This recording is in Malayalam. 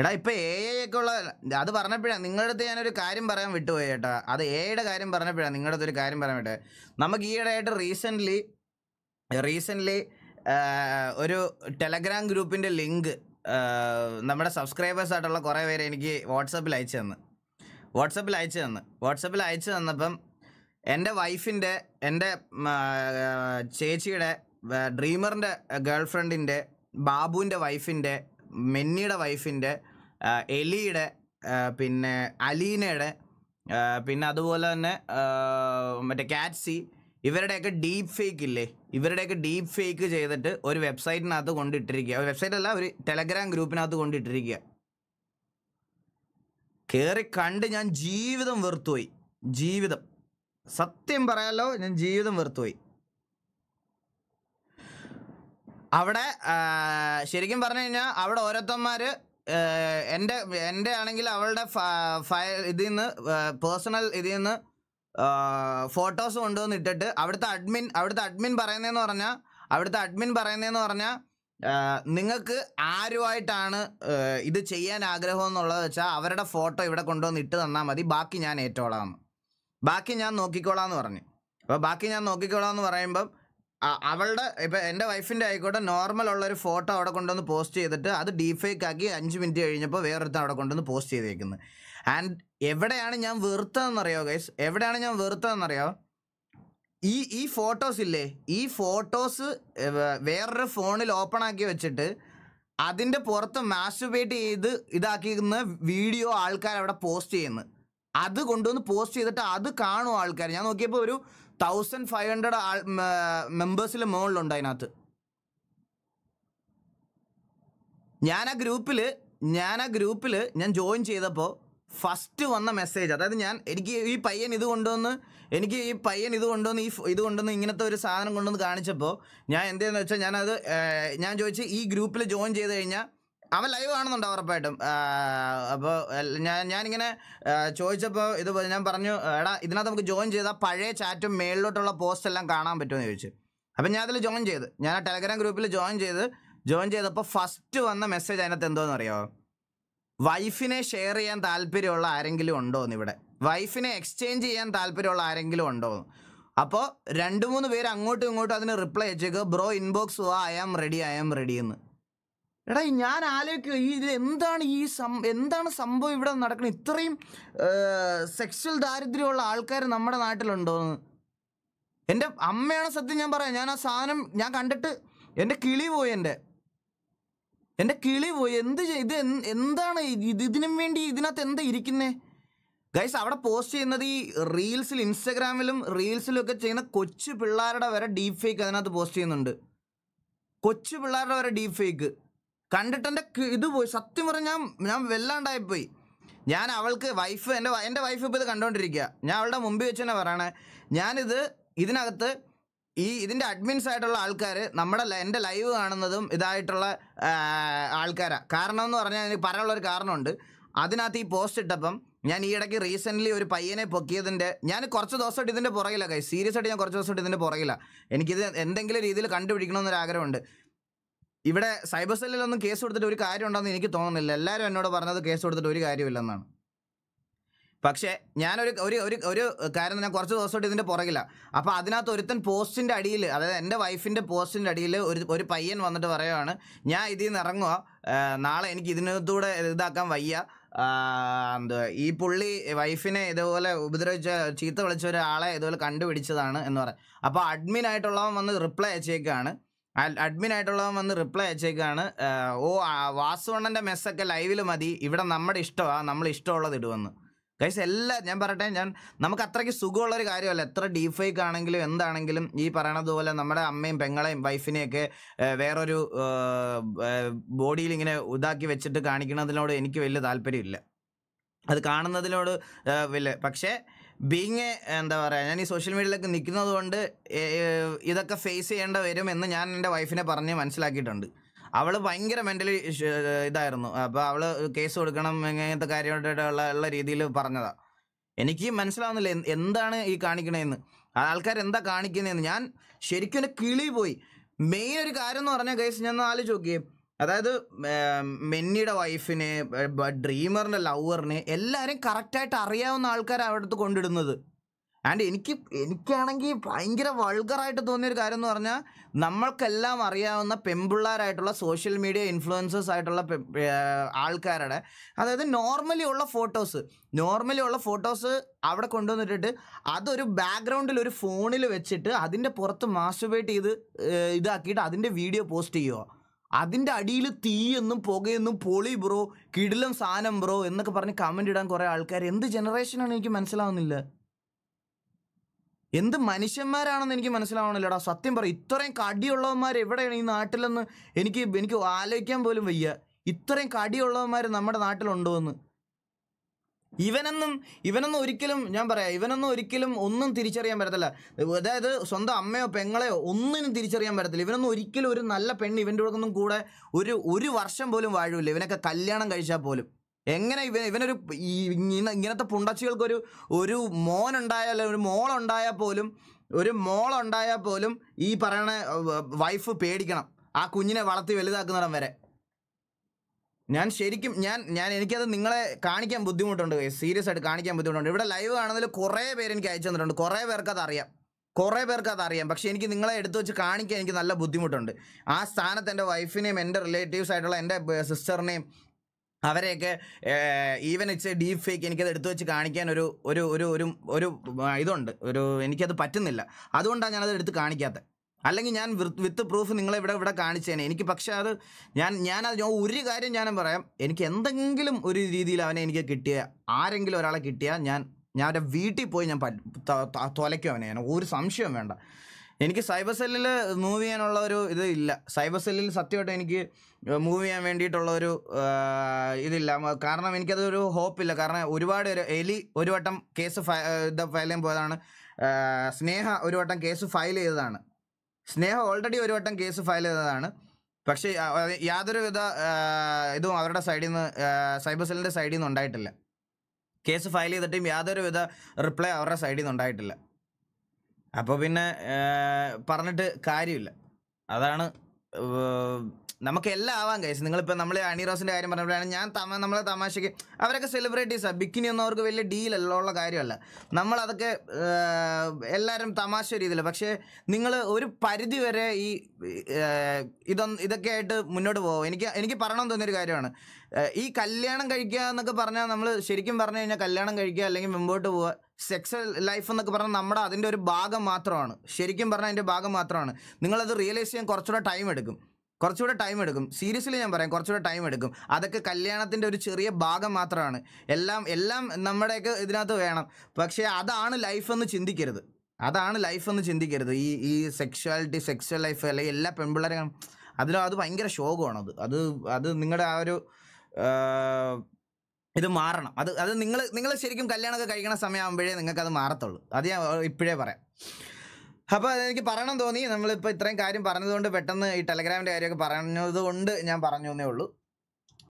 എടാ ഇപ്പൊ എ ഒക്കെ ഉള്ള അത് പറഞ്ഞപ്പോഴാണ് നിങ്ങളുടെ അടുത്ത് ഞാനൊരു കാര്യം പറയാൻ വിട്ടുപോയി ചേട്ടാ അത് എയുടെ കാര്യം പറഞ്ഞപ്പോഴാണ് നിങ്ങളുടെ അടുത്ത് ഒരു കാര്യം പറയാൻ വിട്ടെ നമുക്ക് ഈയിടെയായിട്ട് റീസെന്റ്ലി റീസെൻ്റ്ലി ഒരു ടെലഗ്രാം ഗ്രൂപ്പിന്റെ ലിങ്ക് നമ്മുടെ സബ്സ്ക്രൈബേഴ്സ് ആയിട്ടുള്ള കുറേ പേര് എനിക്ക് വാട്സപ്പിൽ അയച്ചു തന്നു വാട്സപ്പിൽ അയച്ചു തന്നു വാട്സപ്പിൽ അയച്ചു തന്നപ്പം എൻ്റെ വൈഫിൻ്റെ എൻ്റെ ചേച്ചിയുടെ ഡ്രീമറിൻ്റെ ഗേൾ ഫ്രണ്ടിൻ്റെ ബാബുവിൻ്റെ വൈഫിൻ്റെ മെന്നിയുടെ വൈഫിൻ്റെ എലിയുടെ പിന്നെ അലീനയുടെ പിന്നെ അതുപോലെ തന്നെ മറ്റേ കാറ്റ്സി ഇവരുടെയൊക്കെ ഡീപ്പ് ഫേക്ക് ഇല്ലേ ഇവരുടെയൊക്കെ ഡീപ്പ് ഫേക്ക് ചെയ്തിട്ട് ഒരു വെബ്സൈറ്റിനകത്ത് കൊണ്ടിട്ടിരിക്കുക വെബ്സൈറ്റ് അല്ല ഒരു ടെലഗ്രാം ഗ്രൂപ്പിനകത്ത് കൊണ്ടിട്ടിരിക്കുക കയറി കണ്ട് ഞാൻ ജീവിതം വെറുത്തുപോയി ജീവിതം സത്യം പറയാലോ ഞാൻ ജീവിതം വെറുത്തുപോയി അവിടെ ശരിക്കും പറഞ്ഞു കഴിഞ്ഞാൽ അവിടെ ഓരോരുത്തന്മാര് എന്റെ എന്റെ ആണെങ്കിൽ അവളുടെ ഫയൽ ഇതിൽ നിന്ന് പേഴ്സണൽ ഇതിൽ നിന്ന് ഫോട്ടോസ് കൊണ്ടുവന്ന് ഇട്ടിട്ട് അവിടുത്തെ അഡ്മിൻ അവിടുത്തെ അഡ്മിൻ പറയുന്നതെന്ന് പറഞ്ഞാൽ അവിടുത്തെ അഡ്മിൻ പറയുന്നതെന്ന് പറഞ്ഞാൽ നിങ്ങൾക്ക് ആരുമായിട്ടാണ് ഇത് ചെയ്യാൻ ആഗ്രഹം എന്നുള്ളത് വെച്ചാൽ അവരുടെ ഫോട്ടോ ഇവിടെ കൊണ്ടുവന്ന് ഇട്ട് തന്നാൽ മതി ബാക്കി ഞാൻ ഏറ്റോളാം ബാക്കി ഞാൻ നോക്കിക്കോളാം എന്ന് പറഞ്ഞു അപ്പോൾ ബാക്കി ഞാൻ നോക്കിക്കോളാം എന്ന് പറയുമ്പം അവളുടെ ഇപ്പൊ എൻ്റെ വൈഫിൻ്റെ ആയിക്കോട്ടെ നോർമൽ ഉള്ള ഒരു ഫോട്ടോ അവിടെ കൊണ്ടുവന്ന് പോസ്റ്റ് ചെയ്തിട്ട് അത് ഡീഫേക്ക് ആക്കി അഞ്ച് മിനിറ്റ് കഴിഞ്ഞപ്പോൾ വേറൊരുത്തൻ അവിടെ കൊണ്ടുവന്ന് പോസ്റ്റ് ചെയ്തേക്കുന്നത് ആൻഡ് എവിടെയാണ് ഞാൻ വെറുത്തതെന്നറിയോ ഗൈസ് എവിടെയാണ് ഞാൻ വെറുത്തതെന്നറിയോ ഈ ഈ ഫോട്ടോസ് ഇല്ലേ ഈ ഫോട്ടോസ് വേറൊരു ഫോണിൽ ഓപ്പൺ ആക്കി വെച്ചിട്ട് അതിൻ്റെ പുറത്ത് മാസ്റ്റുബേറ്റ് ചെയ്ത് ഇതാക്കിയിരുന്ന വീഡിയോ ആൾക്കാർ അവിടെ പോസ്റ്റ് ചെയ്യുന്നത് അത് കൊണ്ടുവന്ന് പോസ്റ്റ് ചെയ്തിട്ട് അത് കാണും ആൾക്കാർ ഞാൻ നോക്കിയപ്പോൾ ഒരു തൗസൻഡ് ഫൈവ് ഹൺഡ്രഡ് ആൾ മെമ്പേഴ്സിൽ മുകളിലുണ്ട് അതിനകത്ത് ഞാൻ ആ ഗ്രൂപ്പിൽ ഞാൻ ആ ഗ്രൂപ്പിൽ ഞാൻ ജോയിൻ ചെയ്തപ്പോൾ ഫസ്റ്റ് വന്ന മെസ്സേജ് അതായത് ഞാൻ എനിക്ക് ഈ പയ്യൻ ഇത് കൊണ്ടുവന്ന് എനിക്ക് ഈ പയ്യൻ ഇത് കൊണ്ടുവന്ന് ഈ ഇത് കൊണ്ടുവന്ന് ഇങ്ങനത്തെ ഒരു സാധനം കൊണ്ടുവന്ന് കാണിച്ചപ്പോൾ ഞാൻ എന്തെന്ന് വെച്ചാൽ ഞാനത് ഞാൻ ചോദിച്ച് ഈ ഗ്രൂപ്പിൽ ജോയിൻ ചെയ്ത് കഴിഞ്ഞാൽ അവൻ ലൈവ് കാണുന്നുണ്ട് ഉറപ്പായിട്ടും അപ്പോൾ ഞാൻ ഞാനിങ്ങനെ ചോദിച്ചപ്പോൾ ഇത് ഞാൻ പറഞ്ഞു എടാ ഇതിനകത്ത് നമുക്ക് ജോയിൻ ചെയ്താൽ പഴയ ചാറ്റും മേളിലോട്ടുള്ള പോസ്റ്റ് എല്ലാം കാണാൻ പറ്റുമെന്ന് ചോദിച്ചു അപ്പം ഞാൻ അതിൽ ജോയിൻ ചെയ്ത് ഞാൻ ടെലഗ്രാം ഗ്രൂപ്പിൽ ജോയിൻ ചെയ്ത് ജോയിൻ ചെയ്തപ്പോൾ ഫസ്റ്റ് വന്ന മെസ്സേജ് അതിനകത്ത് എന്തോന്ന് അറിയാമോ വൈഫിനെ ഷെയർ ചെയ്യാൻ താല്പര്യമുള്ള ആരെങ്കിലും ഉണ്ടോ എന്ന് ഇവിടെ വൈഫിനെ എക്സ്ചേഞ്ച് ചെയ്യാൻ താല്പര്യമുള്ള ആരെങ്കിലും ഉണ്ടോ അപ്പോൾ രണ്ട് മൂന്ന് പേര് അങ്ങോട്ടും ഇങ്ങോട്ടും അതിന് റിപ്ലൈ അയച്ചേക്കുക ബ്രോ ഇൻബോക്സ് വാ I am ready I am ready എന്ന് എടാ ഞാൻ ആലോചിക്കുക ഈ ഇത് എന്താണ് ഈ സം എന്താണ് സംഭവം ഇവിടെ നടക്കുന്നത് ഇത്രയും സെക്ഷൽ ദാരിദ്ര്യമുള്ള ആൾക്കാർ നമ്മുടെ എന്ന് എൻ്റെ അമ്മയാണ് സത്യം ഞാൻ പറയാം ഞാൻ ആ സാധനം ഞാൻ കണ്ടിട്ട് എൻ്റെ കിളി പോയി എൻ്റെ എൻ്റെ കിളി പോയി എന്ത് ഇത് എന്താണ് ഇത് ഇതിനും വേണ്ടി ഇതിനകത്ത് എന്താ ഇരിക്കുന്നേ ഗൈസ് അവിടെ പോസ്റ്റ് ചെയ്യുന്നത് ഈ റീൽസിൽ ഇൻസ്റ്റഗ്രാമിലും റീൽസിലും ഒക്കെ ചെയ്യുന്ന കൊച്ചു പിള്ളേരുടെ വരെ ഡീപ് ഫേക്ക് അതിനകത്ത് പോസ്റ്റ് ചെയ്യുന്നുണ്ട് കൊച്ചു പിള്ളേരുടെ വരെ ഡീപ് ഫേക്ക് കണ്ടിട്ട് എൻ്റെ ഇത് പോയി സത്യം പറഞ്ഞാൽ ഞാൻ ഞാൻ ഞാൻ അവൾക്ക് വൈഫ് എൻ്റെ എൻ്റെ വൈഫ് ഇപ്പോൾ ഇത് കണ്ടുകൊണ്ടിരിക്കുക ഞാൻ അവളുടെ മുമ്പിൽ വെച്ച് തന്നെ പറയണേ ഞാനിത് ഇതിനകത്ത് ഈ ഇതിൻ്റെ അഡ്മിൻസ് ആയിട്ടുള്ള ആൾക്കാർ നമ്മുടെ എൻ്റെ ലൈവ് കാണുന്നതും ഇതായിട്ടുള്ള ആൾക്കാരാണ് കാരണം എന്ന് പറഞ്ഞാൽ എനിക്ക് പറയാനുള്ളൊരു കാരണമുണ്ട് അതിനകത്ത് ഈ പോസ്റ്റ് ഇട്ടപ്പം ഞാൻ ഈ ഇടയ്ക്ക് റീസെൻ്റ്ലി ഒരു പയ്യനെ പൊക്കിയതിൻ്റെ ഞാൻ കുറച്ച് ദിവസമായിട്ട് ഇതിൻ്റെ പുറകിലാണ് കൈ സീരിയസ് ആയിട്ട് ഞാൻ കുറച്ച് ദിവസമായിട്ട് ഇതിൻ്റെ പുറകിലാണ് എനിക്കിത് എന്തെങ്കിലും രീതിയിൽ കണ്ടുപിടിക്കണമെന്നൊരു ആഗ്രഹമുണ്ട് ഇവിടെ സൈബർ സെല്ലിലൊന്നും കേസ് കൊടുത്തിട്ട് ഒരു കാര്യം ഉണ്ടെന്ന് എനിക്ക് തോന്നുന്നില്ല എല്ലാവരും എന്നോട് പറഞ്ഞത് കേസ് കൊടുത്തിട്ട് ഒരു കാര്യമില്ലെന്നാണ് പക്ഷേ ഞാനൊരു ഒരു ഒരു ഒരു കാര്യം ഞാൻ കുറച്ച് ദിവസമായിട്ട് ഇതിൻ്റെ പുറകിലാണ് അപ്പോൾ അതിനകത്ത് ഒരുത്തൻ പോസ്റ്റിൻ്റെ അടിയിൽ അതായത് എൻ്റെ വൈഫിൻ്റെ പോസ്റ്റിൻ്റെ അടിയിൽ ഒരു ഒരു പയ്യൻ വന്നിട്ട് പറയുകയാണ് ഞാൻ ഇതിൽ നിന്ന് ഇറങ്ങുക നാളെ എനിക്ക് ഇതിനകത്തൂടെ ഇതാക്കാൻ വയ്യ എന്തുവാ ഈ പുള്ളി വൈഫിനെ ഇതുപോലെ ഉപദ്രവിച്ച ചീത്ത വിളിച്ച ഒരാളെ ഇതുപോലെ കണ്ടുപിടിച്ചതാണ് എന്ന് പറയാം അപ്പോൾ അഡ്മിൻ ആയിട്ടുള്ളവൻ വന്ന് റിപ്ലൈ അയച്ചേക്കാണ് അഡ്മിൻ ആയിട്ടുള്ളവൻ വന്ന് റിപ്ലൈ അയച്ചേക്കാണ് ഓ വാസുവണ്ണൻ്റെ മെസ്സൊക്കെ ലൈവിൽ മതി ഇവിടെ നമ്മുടെ ഇഷ്ടമാണ് നമ്മൾ ഇഷ്ടമുള്ളത് ഇടുവെന്ന് കൈസ് എല്ലാ ഞാൻ പറയട്ടെ ഞാൻ നമുക്ക് അത്രയ്ക്ക് സുഖമുള്ളൊരു കാര്യമല്ല എത്ര ഡീഫൈക്ക് ആണെങ്കിലും എന്താണെങ്കിലും ഈ പറയണതുപോലെ നമ്മുടെ അമ്മയും പെങ്ങളെയും വൈഫിനെയൊക്കെ വേറൊരു ബോഡിയിൽ ഇങ്ങനെ ഇതാക്കി വെച്ചിട്ട് കാണിക്കുന്നതിനോട് എനിക്ക് വലിയ താല്പര്യമില്ല അത് കാണുന്നതിനോട് വലിയ പക്ഷേ ബീങ് എന്താ പറയുക ഞാൻ ഈ സോഷ്യൽ മീഡിയയിലൊക്കെ നിൽക്കുന്നത് കൊണ്ട് ഇതൊക്കെ ഫേസ് ചെയ്യേണ്ട വരും എന്ന് ഞാൻ എൻ്റെ വൈഫിനെ പറഞ്ഞ് മനസ്സിലാക്കിയിട്ടുണ്ട് അവൾ ഭയങ്കര മെൻ്റലി ഇതായിരുന്നു അപ്പോൾ അവൾ കേസ് കൊടുക്കണം ഇങ്ങനത്തെ കാര്യമായിട്ടുള്ള ഉള്ള രീതിയിൽ പറഞ്ഞതാണ് എനിക്ക് മനസ്സിലാവുന്നില്ല എന്താണ് ഈ കാണിക്കണതെന്ന് ആൾക്കാർ എന്താ കാണിക്കുന്നതെന്ന് ഞാൻ ശരിക്കും കിളി പോയി മെയിൻ ഒരു കാര്യം എന്ന് പറഞ്ഞാൽ കേസ് ഞാൻ ആലോചിച്ച് നോക്കിയേ അതായത് മെന്നിയുടെ വൈഫിനെ ഡ്രീമറിൻ്റെ ലവറിന് എല്ലാവരും കറക്റ്റായിട്ട് അറിയാവുന്ന ആൾക്കാരാണ് അവിടുത്തെ കൊണ്ടിടുന്നത് ആൻഡ് എനിക്ക് എനിക്കാണെങ്കിൽ ഭയങ്കര വൾഗറായിട്ട് തോന്നിയൊരു കാര്യം എന്ന് പറഞ്ഞാൽ നമ്മൾക്കെല്ലാം അറിയാവുന്ന പെമ്പിള്ളാരായിട്ടുള്ള സോഷ്യൽ മീഡിയ ഇൻഫ്ലുവൻസേഴ്സ് ആയിട്ടുള്ള ആൾക്കാരുടെ അതായത് നോർമലി ഉള്ള ഫോട്ടോസ് നോർമലി ഉള്ള ഫോട്ടോസ് അവിടെ കൊണ്ടുവന്നിട്ടിട്ട് അതൊരു ബാക്ക്ഗ്രൗണ്ടിൽ ഒരു ഫോണിൽ വെച്ചിട്ട് അതിൻ്റെ പുറത്ത് മാസ്റ്റുബേറ്റ് ചെയ്ത് ഇതാക്കിയിട്ട് അതിൻ്റെ വീഡിയോ പോസ്റ്റ് ചെയ്യുമോ അതിൻ്റെ അടിയിൽ തീയെന്നും പുകയെന്നും പൊളി ബ്രോ കിടിലം സാധനം ബ്രോ എന്നൊക്കെ പറഞ്ഞ് കമൻ്റ് ഇടാൻ കുറേ ആൾക്കാർ എന്ത് ജനറേഷനാണ് എനിക്ക് മനസ്സിലാവുന്നില്ല എന്ത് മനുഷ്യന്മാരാണെന്ന് എനിക്ക് മനസ്സിലാവണില്ലടാ സത്യം പറ ഇത്രയും കടിയുള്ളവന്മാർ എവിടെയാണ് ഈ നാട്ടിലെന്ന് എനിക്ക് എനിക്ക് ആലോചിക്കാൻ പോലും വയ്യ ഇത്രയും കടിയുള്ളവന്മാർ നമ്മുടെ നാട്ടിലുണ്ടോ എന്ന് ഇവനെന്നും ഇവനൊന്നും ഒരിക്കലും ഞാൻ പറയാം ഇവനൊന്നും ഒരിക്കലും ഒന്നും തിരിച്ചറിയാൻ പറ്റത്തില്ല അതായത് സ്വന്തം അമ്മയോ പെങ്ങളെയോ ഒന്നിനും തിരിച്ചറിയാൻ പറ്റത്തില്ല ഇവനൊന്നും ഒരിക്കലും ഒരു നല്ല പെണ്ണ് ഇവൻ്റെ ഒന്നും കൂടെ ഒരു ഒരു വർഷം പോലും വാഴൂല്ല ഇവനൊക്കെ കല്യാണം കഴിച്ചാൽ പോലും എങ്ങനെ ഇവ ഇവനൊരു ഇങ്ങനത്തെ പുണ്ടച്ചികൾക്കൊരു ഒരു മോനുണ്ടായാൽ ഒരു മോളുണ്ടായാൽ പോലും ഒരു മോളുണ്ടായാൽ പോലും ഈ പറയണ വൈഫ് പേടിക്കണം ആ കുഞ്ഞിനെ വളർത്തി വലുതാക്കുന്നിടം വരെ ഞാൻ ശരിക്കും ഞാൻ ഞാൻ എനിക്കത് നിങ്ങളെ കാണിക്കാൻ ബുദ്ധിമുട്ടുണ്ട് സീരിയസ് ആയിട്ട് കാണിക്കാൻ ബുദ്ധിമുട്ടുണ്ട് ഇവിടെ ലൈവ് കാണുന്നതിൽ കുറേ പേര് എനിക്ക് അയച്ചു തന്നിട്ടുണ്ട് കുറേ പേർക്ക് അതറിയാം കുറേ പേർക്ക് അതറിയാം പക്ഷേ എനിക്ക് നിങ്ങളെ എടുത്തു വെച്ച് കാണിക്കാൻ എനിക്ക് നല്ല ബുദ്ധിമുട്ടുണ്ട് ആ സ്ഥാനത്ത് എൻ്റെ വൈഫിനെയും എൻ്റെ റിലേറ്റീവ്സ് ആയിട്ടുള്ള എൻ്റെ സിസ്റ്ററിനെയും അവരെയൊക്കെ even it's a deep fake എനിക്കത് എടുത്തു വെച്ച് കാണിക്കാൻ ഒരു ഒരു ഒരു ഒരു ഇതുണ്ട് ഒരു എനിക്കത് പറ്റുന്നില്ല അതുകൊണ്ടാണ് ഞാനത് എടുത്ത് കാണിക്കാത്തത് അല്ലെങ്കിൽ ഞാൻ വിത്ത് പ്രൂഫ് നിങ്ങളെ ഇവിടെ ഇവിടെ കാണിച്ചേനെ എനിക്ക് പക്ഷേ അത് ഞാൻ ഞാൻ അത് ഒരു കാര്യം ഞാൻ പറയാം എനിക്ക് എന്തെങ്കിലും ഒരു രീതിയിൽ അവനെ എനിക്ക് കിട്ടിയ ആരെങ്കിലും ഒരാളെ കിട്ടിയാൽ ഞാൻ ഞാൻ അവൻ്റെ വീട്ടിൽ പോയി ഞാൻ തൊലയ്ക്കും അവനെ ഞാൻ ഒരു സംശയം വേണ്ട എനിക്ക് സൈബർ സെല്ലിൽ മൂവ് ചെയ്യാനുള്ള ഒരു ഇത് ഇല്ല സൈബർ സെല്ലിൽ സത്യമായിട്ട് എനിക്ക് മൂവ് ചെയ്യാൻ വേണ്ടിയിട്ടുള്ള ഒരു ഇതില്ല കാരണം എനിക്കതൊരു ഹോപ്പില്ല കാരണം ഒരുപാട് ഒരു എലി ഒരു വട്ടം കേസ് ഫയ ഇത് ഫയൽ ചെയ്യാൻ പോയതാണ് സ്നേഹ ഒരു വട്ടം കേസ് ഫയൽ ചെയ്തതാണ് സ്നേഹ ഓൾറെഡി ഒരു വട്ടം കേസ് ഫയൽ ചെയ്തതാണ് പക്ഷേ വിധ ഇതും അവരുടെ സൈഡിൽ നിന്ന് സൈബർ സെല്ലിൻ്റെ സൈഡിൽ നിന്ന് ഉണ്ടായിട്ടില്ല കേസ് ഫയൽ ചെയ്തിട്ടും വിധ റിപ്ലൈ അവരുടെ സൈഡിൽ നിന്ന് ഉണ്ടായിട്ടില്ല അപ്പോൾ പിന്നെ പറഞ്ഞിട്ട് കാര്യമില്ല അതാണ് നമുക്ക് എല്ലാം ആവാം കൈസ് നിങ്ങളിപ്പോൾ നമ്മൾ അണി റോസിൻ്റെ കാര്യം പറഞ്ഞപ്പോഴാണ് ഞാൻ തമ നമ്മളെ തമാശയ്ക്ക് അവരൊക്കെ സെലിബ്രിറ്റീസാണ് ബിക്കിനി ഒന്നും അവർക്ക് വലിയ ഡീലല്ല ഉള്ള കാര്യമല്ല നമ്മളതൊക്കെ എല്ലാവരും തമാശ രീതിയിൽ പക്ഷേ നിങ്ങൾ ഒരു പരിധി വരെ ഈ ഇതൊന്ന് ഇതൊക്കെ ആയിട്ട് മുന്നോട്ട് പോകും എനിക്ക് എനിക്ക് പറയണമെന്ന് തോന്നിയൊരു കാര്യമാണ് ഈ കല്യാണം കഴിക്കുക എന്നൊക്കെ പറഞ്ഞാൽ നമ്മൾ ശരിക്കും പറഞ്ഞു കഴിഞ്ഞാൽ കല്യാണം കഴിക്കുക അല്ലെങ്കിൽ മുമ്പോട്ട് പോവുക സെക്സൽ ലൈഫ് എന്നൊക്കെ പറഞ്ഞാൽ നമ്മുടെ അതിൻ്റെ ഒരു ഭാഗം മാത്രമാണ് ശരിക്കും പറഞ്ഞാൽ അതിൻ്റെ ഭാഗം മാത്രമാണ് നിങ്ങളത് റിയലൈസ് ചെയ്യാൻ കുറച്ചുകൂടെ ടൈം എടുക്കും കുറച്ചുകൂടെ ടൈം എടുക്കും സീരിയസ്ലി ഞാൻ പറയാം കുറച്ചുകൂടെ ടൈം എടുക്കും അതൊക്കെ കല്യാണത്തിൻ്റെ ഒരു ചെറിയ ഭാഗം മാത്രമാണ് എല്ലാം എല്ലാം നമ്മുടെയൊക്കെ ഇതിനകത്ത് വേണം പക്ഷേ അതാണ് ലൈഫെന്ന് ചിന്തിക്കരുത് അതാണ് ലൈഫെന്ന് ചിന്തിക്കരുത് ഈ ഈ സെക്ഷുവാലിറ്റി സെക്സ്വൽ ലൈഫ് അല്ലെങ്കിൽ എല്ലാ പെൺപിള്ളേരും അതിലും അത് ഭയങ്കര ശോകമാണ് അത് അത് നിങ്ങളുടെ ആ ഒരു ഇത് മാറണം അത് അത് നിങ്ങൾ നിങ്ങൾ ശരിക്കും കല്യാണമൊക്കെ കഴിക്കണ സമയമാകുമ്പോഴേ നിങ്ങൾക്ക് അത് മാറത്തുള്ളൂ അത് ഞാൻ ഇപ്പോഴേ പറയാം അപ്പോൾ എനിക്ക് പറയണം തോന്നി നമ്മളിപ്പോൾ ഇത്രയും കാര്യം പറഞ്ഞതുകൊണ്ട് പെട്ടെന്ന് ഈ ടെലഗ്രാമിൻ്റെ കാര്യമൊക്കെ പറഞ്ഞതുകൊണ്ട് ഞാൻ പറഞ്ഞു തന്നേ ഉള്ളൂ